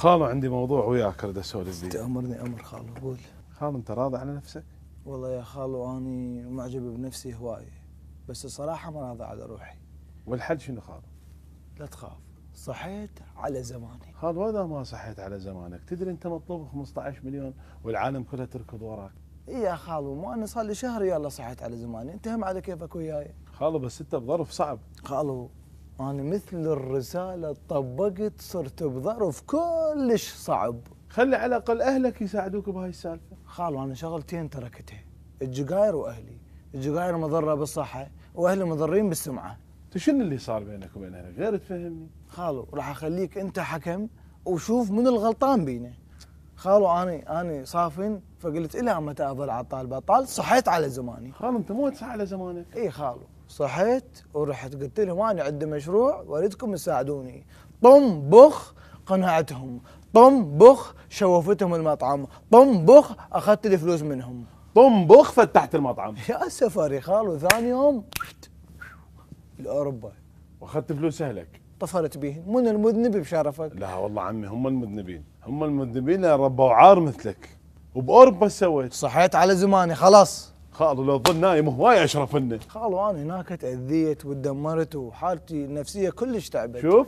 خالو عندي موضوع وياك اريد اسولف فيه تامرني امر خالو قول خالو انت راضي على نفسك؟ والله يا خالو اني معجب بنفسي هوايه بس الصراحه ما راضي على روحي والحل شنو خالو؟ لا تخاف صحيت على زماني خالو واذا ما صحيت على زمانك تدري انت مطلوب 15 مليون والعالم كلها تركض وراك اي يا خالو مو انا صار لي شهر يلا صحيت على زماني انت هم على كيفك وياي خالو بس انت بظرف صعب خالو انا مثل الرساله طبقت صرت بظرف كلش صعب خلي على الاقل اهلك يساعدوك بهاي السالفه خالو انا شغلتين تركتها الجقاير واهلي الجقاير مضره بالصحه واهلي مضرين بالسمعه شنو اللي صار بينك وبين اهلك غير تفهمني خالو راح اخليك انت حكم وشوف من الغلطان بينا خالو أنا أنا صافن فقلت الى متى اظل عطال بطال صحيت على زماني خالو انت مو تصح على زمانك اي خالو صحيت ورحت قلت لهم انا عندي مشروع واريدكم تساعدوني طم بخ قنعتهم طم بخ شوفتهم المطعم طم بخ اخذت الفلوس منهم طم بخ فتحت المطعم يا سفري خالو ثاني يوم لاوروبا واخذت فلوس اهلك طفرت به من المذنب بشرفك لا والله عمي هم المذنبين هم المذنبين ربوا عار مثلك وباوروبا سويت صحيت على زماني خلاص خالو لو ظل نايم هواي اشرف منه خالو انا هناك تاذيت وتدمرت وحالتي النفسيه كلش تعبت شوف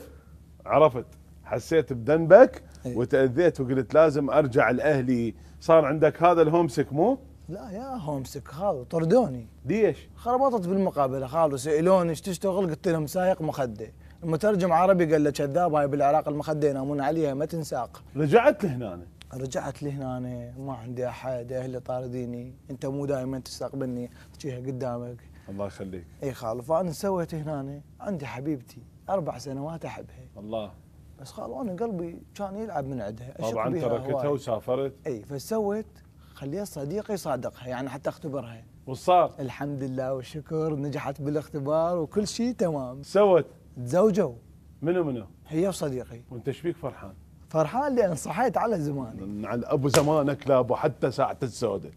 عرفت حسيت بذنبك إيه. وتاذيت وقلت لازم ارجع لاهلي صار عندك هذا الهومسك مو؟ لا يا هومسك خالو طردوني ليش؟ خربطت بالمقابله خالو سالوني ايش تشتغل؟ قلت لهم سايق مخده المترجم عربي قال له كذاب هاي بالعراق المخده ينامون عليها ما تنساق رجعت لهنا رجعت لهنا ما عندي احد اهلي طارديني انت مو دائما تستقبلني تجيها قدامك الله يخليك اي خالو فانا سويت هنا عندي حبيبتي اربع سنوات احبها الله بس خالو انا قلبي كان يلعب من عندها طبعا تركتها وسافرت اي فسويت خليها صديقي صادقها يعني حتى اختبرها وصار الحمد لله والشكر نجحت بالاختبار وكل شيء تمام سوت تزوجوا منو منو؟ هي وصديقي وانت ايش فرحان؟ فرحان لان صحيت على زماني على ابو زمانك لا ابو حتى ساعه السوداء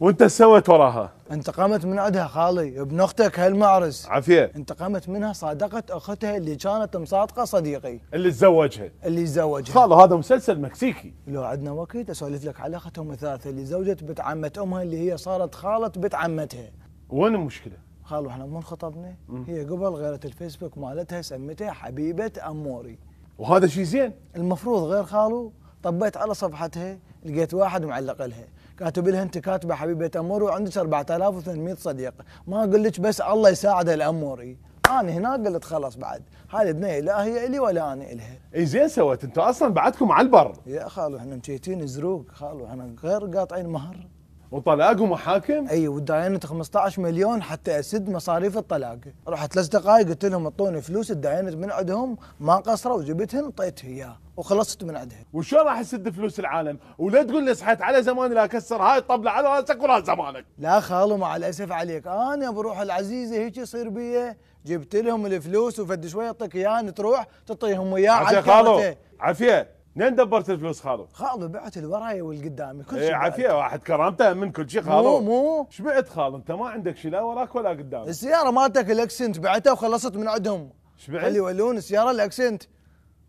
وانت سويت وراها انتقمت من عندها خالي ابن اختك هالمعرس عافيه انتقمت منها صادقت اختها اللي كانت مصادقه صديقي اللي تزوجها اللي تزوجها خاله هذا مسلسل مكسيكي لو عندنا وقت اسولف لك على اختهم الثالثه اللي زوجت بنت عمه امها اللي هي صارت خاله بنت عمتها وين المشكله؟ خالو احنا مو خطبنا هي قبل غيرت الفيسبوك مالتها سمتها حبيبه اموري وهذا شيء زين المفروض غير خالو طبيت على صفحتها لقيت واحد معلق لها كاتب لها انت كاتبه حبيبه امور وعندك 4800 صديق ما اقول لك بس الله يساعد الاموري انا هنا قلت خلاص بعد هاي البنيه لا هي الي ولا انا الها اي زين سويت انتم اصلا بعدكم على البر يا خالو احنا مشيتين زروق خالو احنا غير قاطعين مهر وطلاق ومحاكم؟ اي وداينت 15 مليون حتى اسد مصاريف الطلاق، رحت ثلاث دقائق قلت لهم اعطوني فلوس الداينت من عندهم ما قصروا جبتهن وطيته اياه وخلصت من عندها وشو راح اسد فلوس العالم ولا تقول لي صحيت على زماني لا اكسر هاي الطبله على راسك وراس زمانك لا خالو مع الاسف عليك انا بروح العزيزه هيك يصير بيه جبت لهم الفلوس وفد شوي اعطيك اياها تروح تعطيهم اياه على خالو عفيه منين دبرت الفلوس خالد؟ خالد بعت اللي وراي واللي قدامي كل إيه، شيء ايه عافيه واحد كرامته من كل شيء خالد مو مو ايش بعت خالد؟ انت ما عندك شيء لا وراك ولا قدامك السياره مالتك الاكسنت بعتها وخلصت من عندهم ايش بعت؟ اللي يولون السياره الاكسنت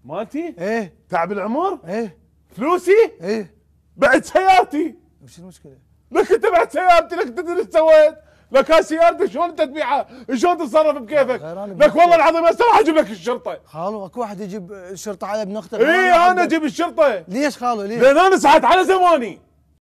مالتي؟ ايه تعب العمر؟ ايه فلوسي؟ ايه بعت سيارتي وش المشكله؟ لك انت بعت سيارتي لك تدري ايش سويت لك هاي سيارتي شلون انت تبيعها؟ شلون تتصرف بكيفك؟ لك والله العظيم هسه راح اجيب لك الشرطه. خالو اكو واحد يجيب الشرطه على بنقطه اي انا اجيب الشرطه. ليش خالو ليش؟ لان انا سحبت على زماني.